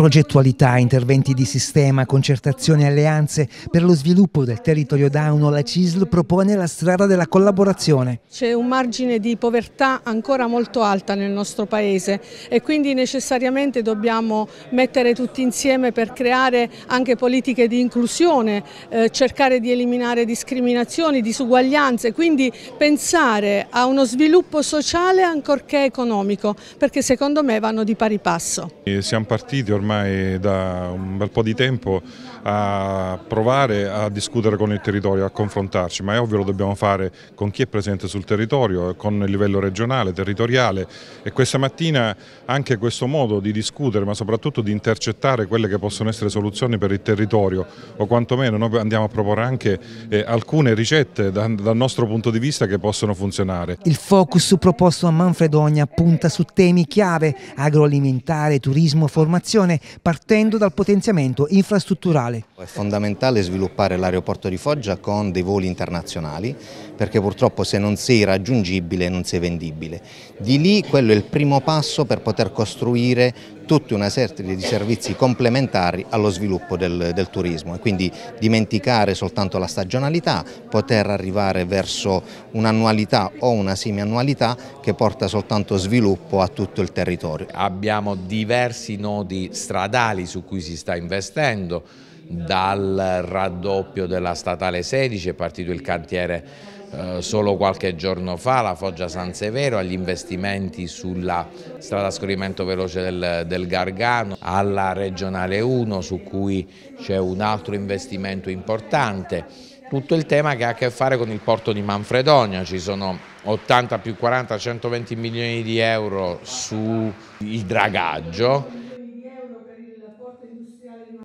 Progettualità, interventi di sistema, concertazione e alleanze per lo sviluppo del territorio dauno, la CISL propone la strada della collaborazione. C'è un margine di povertà ancora molto alta nel nostro paese e quindi necessariamente dobbiamo mettere tutti insieme per creare anche politiche di inclusione, eh, cercare di eliminare discriminazioni, disuguaglianze, quindi pensare a uno sviluppo sociale ancorché economico, perché secondo me vanno di pari passo. E siamo partiti ormai ormai da un bel po' di tempo a provare a discutere con il territorio, a confrontarci, ma è ovvio lo dobbiamo fare con chi è presente sul territorio, con il livello regionale, territoriale e questa mattina anche questo modo di discutere ma soprattutto di intercettare quelle che possono essere soluzioni per il territorio o quantomeno noi andiamo a proporre anche eh, alcune ricette da, dal nostro punto di vista che possono funzionare. Il focus proposto a Manfredonia punta su temi chiave agroalimentare, turismo, formazione partendo dal potenziamento infrastrutturale. È fondamentale sviluppare l'aeroporto di Foggia con dei voli internazionali perché purtroppo se non sei raggiungibile non sei vendibile. Di lì quello è il primo passo per poter costruire tutta una serie di servizi complementari allo sviluppo del, del turismo e quindi dimenticare soltanto la stagionalità, poter arrivare verso un'annualità o una semiannualità che porta soltanto sviluppo a tutto il territorio. Abbiamo diversi nodi stradali su cui si sta investendo, dal raddoppio della statale 16, è partito il cantiere eh, solo qualche giorno fa, la Foggia San Severo, agli investimenti sulla strada a scorrimento veloce del, del Gargano, alla regionale 1 su cui c'è un altro investimento importante tutto il tema che ha a che fare con il porto di Manfredonia, ci sono 80 più 40, 120 milioni di euro sul dragaggio